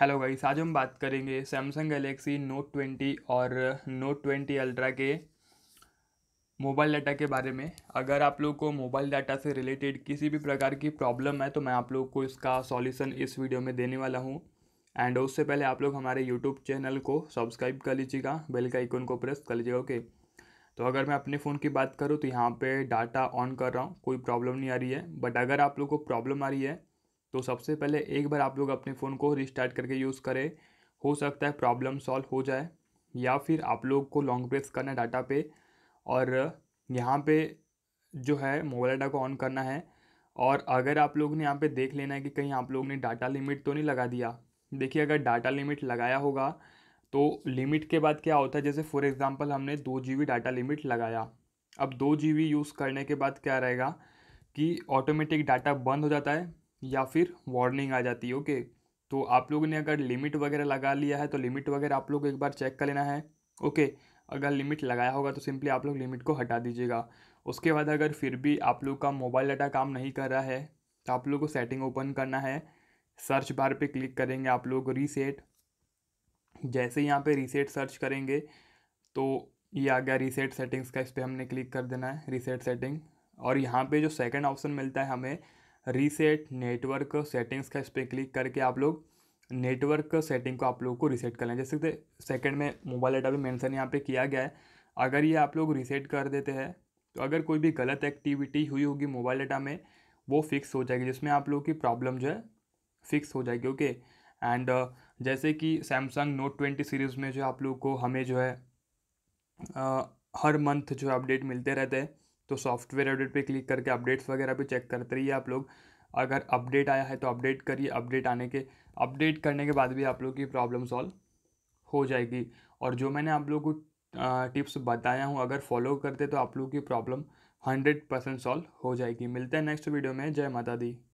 hello guys आज हम बात करेंगे सैमसंग गैलेक्सी नोट ट्वेंटी और नोट ट्वेंटी अल्ट्रा के मोबाइल डाटा के बारे में अगर आप लोग को मोबाइल डाटा से रिलेटेड किसी भी प्रकार की प्रॉब्लम है तो मैं आप लोग को इसका सॉल्यूशन इस वीडियो में देने वाला हूं एंड उससे पहले आप लोग हमारे यूट्यूब चैनल को सब्सक्राइब कर लीजिएगा बेल का आइकन को प्रेस कर लीजिएगा ओके तो अगर मैं अपने फ़ोन की बात करूँ तो यहाँ पर डाटा ऑन कर रहा हूँ कोई प्रॉब्लम नहीं आ रही है बट अगर आप लोग को प्रॉब्लम आ रही है तो सबसे पहले एक बार आप लोग अपने फ़ोन को रिस्टार्ट करके यूज़ करें हो सकता है प्रॉब्लम सॉल्व हो जाए या फिर आप लोग को लॉन्ग प्रेस करना है डाटा पे और यहाँ पे जो है मोबाइल डाटा को ऑन करना है और अगर आप लोग ने यहाँ पे देख लेना है कि कहीं आप लोग ने डाटा लिमिट तो नहीं लगा दिया देखिए अगर डाटा लिमिट लगाया होगा तो लिमिट के बाद क्या होता है जैसे फॉर एग्ज़ाम्पल हमने दो जी डाटा लिमिट लगाया अब दो जी यूज़ करने के बाद क्या रहेगा कि ऑटोमेटिक डाटा बंद हो जाता है या फिर वार्निंग आ जाती है ओके तो आप लोगों ने अगर लिमिट वगैरह लगा लिया है तो लिमिट वगैरह आप लोग को एक बार चेक कर लेना है ओके अगर लिमिट लगाया होगा तो सिंपली आप लोग लिमिट को हटा दीजिएगा उसके बाद अगर फिर भी आप लोग का मोबाइल डाटा काम नहीं कर रहा है तो आप लोग को सेटिंग ओपन करना है सर्च बार पे क्लिक करेंगे आप लोग रीसेट जैसे यहाँ पे रीसेट सर्च करेंगे तो ये आ गया रीसेट सेटिंग्स का इस पर हमने क्लिक कर देना है रीसेट सेटिंग और यहाँ पे जो सेकंड ऑप्शन मिलता है हमें रीसेट नेटवर्क सेटिंग्स का इस पर क्लिक करके आप लोग नेटवर्क सेटिंग को आप लोग को रीसेट कर लें जैसे सेकंड में मोबाइल डाटा भी मेंशन यहाँ पे किया गया है अगर ये आप लोग रीसेट कर देते हैं तो अगर कोई भी गलत एक्टिविटी हुई होगी मोबाइल डाटा में वो फिक्स हो जाएगी जिसमें आप लोग की प्रॉब्लम जो है फिक्स हो जाएगी ओके एंड uh, जैसे कि सैमसंग नोट ट्वेंटी सीरीज़ में जो आप लोग को हमें जो है uh, हर मंथ जो अपडेट मिलते रहते हैं तो सॉफ्टवेयर अपडेट पे क्लिक करके अपडेट्स वगैरह भी चेक करते रहिए आप लोग अगर अपडेट आया है तो अपडेट करिए अपडेट आने के अपडेट करने के बाद भी आप लोग की प्रॉब्लम सॉल्व हो जाएगी और जो मैंने आप लोग को टिप्स बताया हूँ अगर फॉलो करते तो आप लोग की प्रॉब्लम हंड्रेड परसेंट सॉल्व हो जाएगी मिलते हैं नेक्स्ट वीडियो में जय माता दी